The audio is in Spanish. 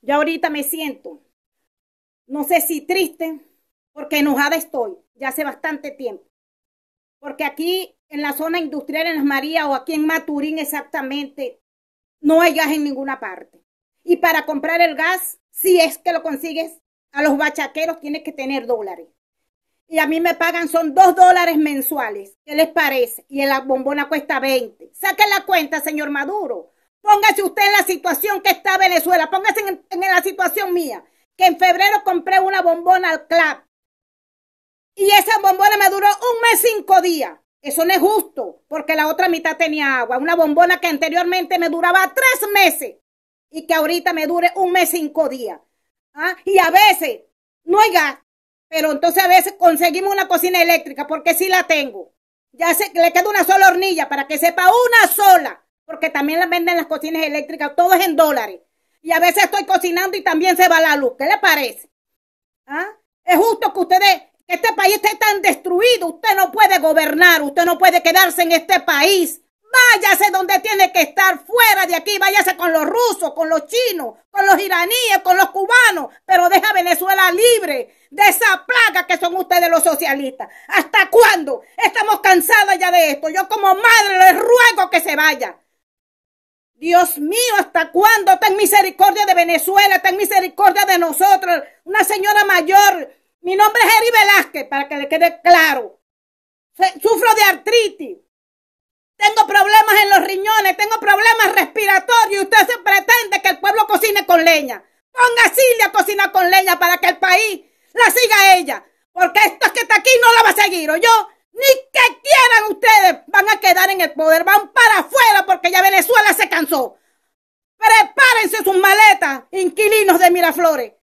Ya ahorita me siento, no sé si triste, porque enojada estoy, ya hace bastante tiempo. Porque aquí en la zona industrial en Las Marías o aquí en Maturín exactamente, no hay gas en ninguna parte. Y para comprar el gas, si es que lo consigues, a los bachaqueros tienes que tener dólares. Y a mí me pagan son dos dólares mensuales. ¿Qué les parece? Y la bombona cuesta 20. Saquen la cuenta, señor Maduro. Póngase usted en la situación que está Venezuela, póngase en, la situación mía, que en febrero compré una bombona al CLAP y esa bombona me duró un mes, cinco días. Eso no es justo, porque la otra mitad tenía agua. Una bombona que anteriormente me duraba tres meses y que ahorita me dure un mes, cinco días. ¿Ah? Y a veces no hay gas, pero entonces a veces conseguimos una cocina eléctrica, porque sí la tengo. Ya se, le queda una sola hornilla, para que sepa una sola porque también las venden las cocinas eléctricas, todo es en dólares. Y a veces estoy cocinando y también se va la luz. ¿Qué le parece? ¿Ah? Es justo que ustedes, que este país esté tan destruido. Usted no puede gobernar, usted no puede quedarse en este país. Váyase donde tiene que estar, fuera de aquí, váyase con los rusos, con los chinos, con los iraníes, con los cubanos, pero deja Venezuela libre de esa plaga que son ustedes los socialistas. ¿Hasta cuándo? Estamos cansados ya de esto. Yo como madre les ruego que se vaya. Dios mío, ¿hasta cuándo? Ten misericordia de Venezuela, ten misericordia de nosotros. Una señora mayor. Mi nombre es Eri Velázquez, para que le quede claro. Sufro de artritis. Tengo problemas en los riñones, tengo problemas respiratorios. usted se pretende que el pueblo cocine con leña. Ponga Silvia a cocinar con leña para que el país la siga ella. Porque esto que está aquí no la va a seguir, yo. Ni que quieran ustedes, van a quedar en el poder, van para afuera porque ya Venezuela se cansó. Prepárense sus maletas, inquilinos de Miraflores.